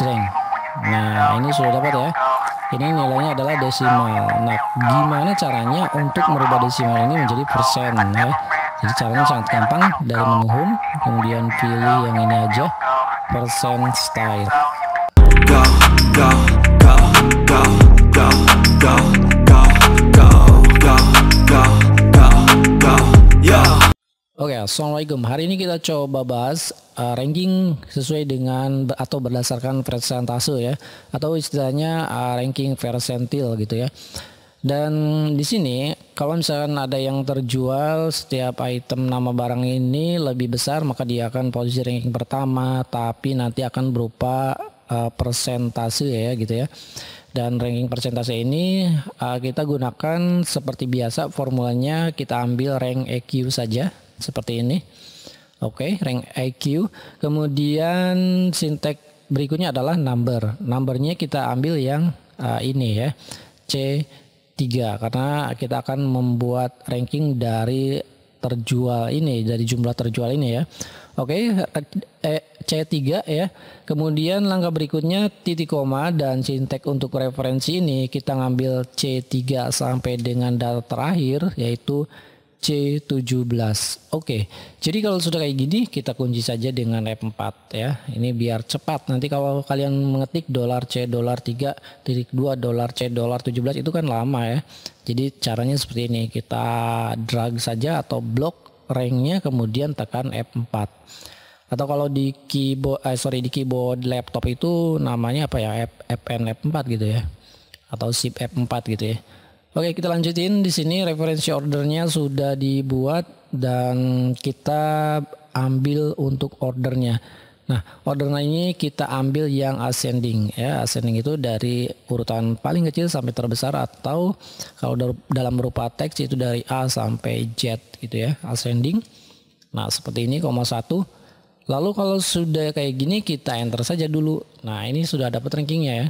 sering. Nah, ini sudah dapat ya. Ini nilainya adalah desimal. Nah, gimana caranya untuk merubah desimal ini menjadi persen ya? Jadi caranya sangat gampang dari menu home, kemudian pilih yang ini aja, persen style. Go, go, go, go. Assalamualaikum. Hari ini kita coba bahas uh, ranking sesuai dengan atau berdasarkan persentase ya atau istilahnya uh, ranking persentil gitu ya. Dan di sini kalau misalkan ada yang terjual setiap item nama barang ini lebih besar maka dia akan posisi ranking pertama tapi nanti akan berupa uh, persentase ya gitu ya. Dan ranking persentase ini uh, kita gunakan seperti biasa formulanya kita ambil rank EQ saja seperti ini. Oke, okay, rank IQ. Kemudian sintek berikutnya adalah number. Numbernya kita ambil yang uh, ini ya, C3 karena kita akan membuat ranking dari terjual ini, dari jumlah terjual ini ya. Oke, okay, eh, C3 ya. Kemudian langkah berikutnya titik koma dan sintek untuk referensi ini kita ngambil C3 sampai dengan data terakhir yaitu C17. Oke, jadi kalau sudah kayak gini kita kunci saja dengan F4 ya. Ini biar cepat. Nanti kalau kalian mengetik dolar C dolar 3 titik 2 dolar C dolar 17 itu kan lama ya. Jadi caranya seperti ini. Kita drag saja atau blok ranknya kemudian tekan F4. Atau kalau di keyboard eh, sorry di keyboard laptop itu namanya apa ya? F, Fn F4 gitu ya. Atau shift F4 gitu ya. Oke, kita lanjutin di sini referensi ordernya sudah dibuat dan kita ambil untuk ordernya. Nah, ordernya ini kita ambil yang ascending ya. Ascending itu dari urutan paling kecil sampai terbesar atau kalau dalam berupa teks itu dari A sampai Z gitu ya, ascending. Nah, seperti ini koma satu. Lalu kalau sudah kayak gini kita enter saja dulu. Nah, ini sudah dapat rankingnya ya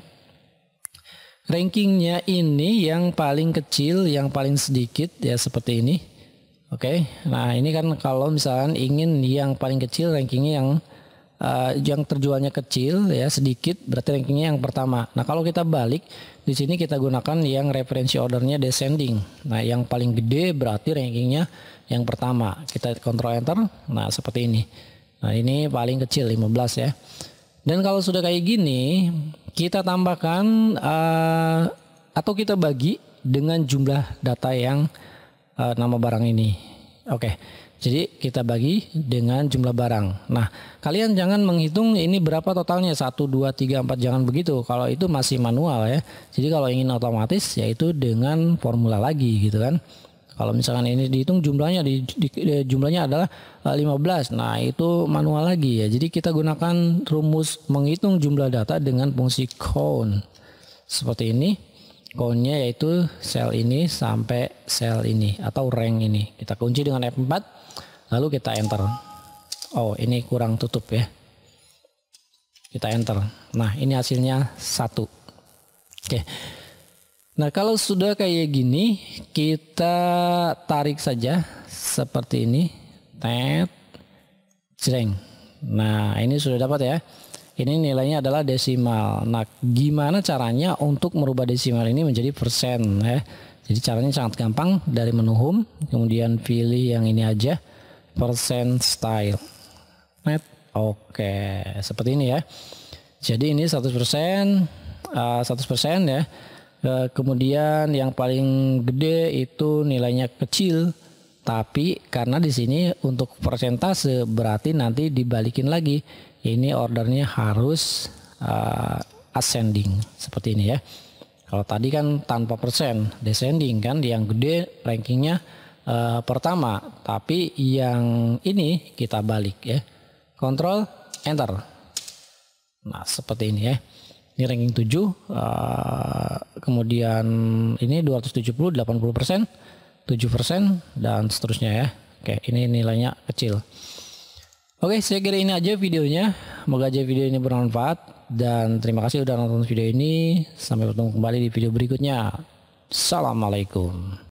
rankingnya ini yang paling kecil, yang paling sedikit ya seperti ini. Oke, okay. nah ini kan kalau misalkan ingin yang paling kecil rankingnya yang uh, yang terjualnya kecil ya sedikit berarti rankingnya yang pertama. Nah kalau kita balik di sini kita gunakan yang referensi ordernya descending. Nah yang paling gede berarti rankingnya yang pertama. Kita kontrol enter, nah seperti ini. Nah ini paling kecil 15 ya. Dan kalau sudah kayak gini, kita tambahkan uh, atau kita bagi dengan jumlah data yang uh, nama barang ini. Oke. Okay. Jadi kita bagi dengan jumlah barang. Nah, kalian jangan menghitung ini berapa totalnya 1 2 3 4 jangan begitu. Kalau itu masih manual ya. Jadi kalau ingin otomatis yaitu dengan formula lagi gitu kan. Kalau misalkan ini dihitung jumlahnya di, di, di jumlahnya adalah 15. Eh, nah, itu manual lagi ya. Jadi kita gunakan rumus menghitung jumlah data dengan fungsi count. Seperti ini. Countnya yaitu sel ini sampai sel ini atau rank ini. Kita kunci dengan F4 lalu kita enter. Oh, ini kurang tutup ya. Kita enter. Nah, ini hasilnya satu. Oke. Okay. Nah kalau sudah kayak gini kita tarik saja seperti ini. Tet. Jreng. Nah ini sudah dapat ya. Ini nilainya adalah desimal. Nah gimana caranya untuk merubah desimal ini menjadi persen ya. Jadi caranya sangat gampang dari menu home. Kemudian pilih yang ini aja. Persen style. Net. Oke seperti ini ya. Jadi ini 100% 100% eh, ya Eh, kemudian yang paling gede itu nilainya kecil, tapi karena di sini untuk persentase berarti nanti dibalikin lagi. Ini ordernya harus uh, ascending seperti ini ya. Kalau tadi kan tanpa persen descending kan yang gede rankingnya uh, pertama, tapi yang ini kita balik ya. Control enter. Nah, seperti ini ya. Ini ranking 7 uh, kemudian ini 270 80 persen, 7 persen, dan seterusnya ya. Oke, ini nilainya kecil. Oke, saya kira ini aja videonya. Semoga aja video ini bermanfaat. Dan terima kasih sudah nonton video ini. Sampai bertemu kembali di video berikutnya. Assalamualaikum.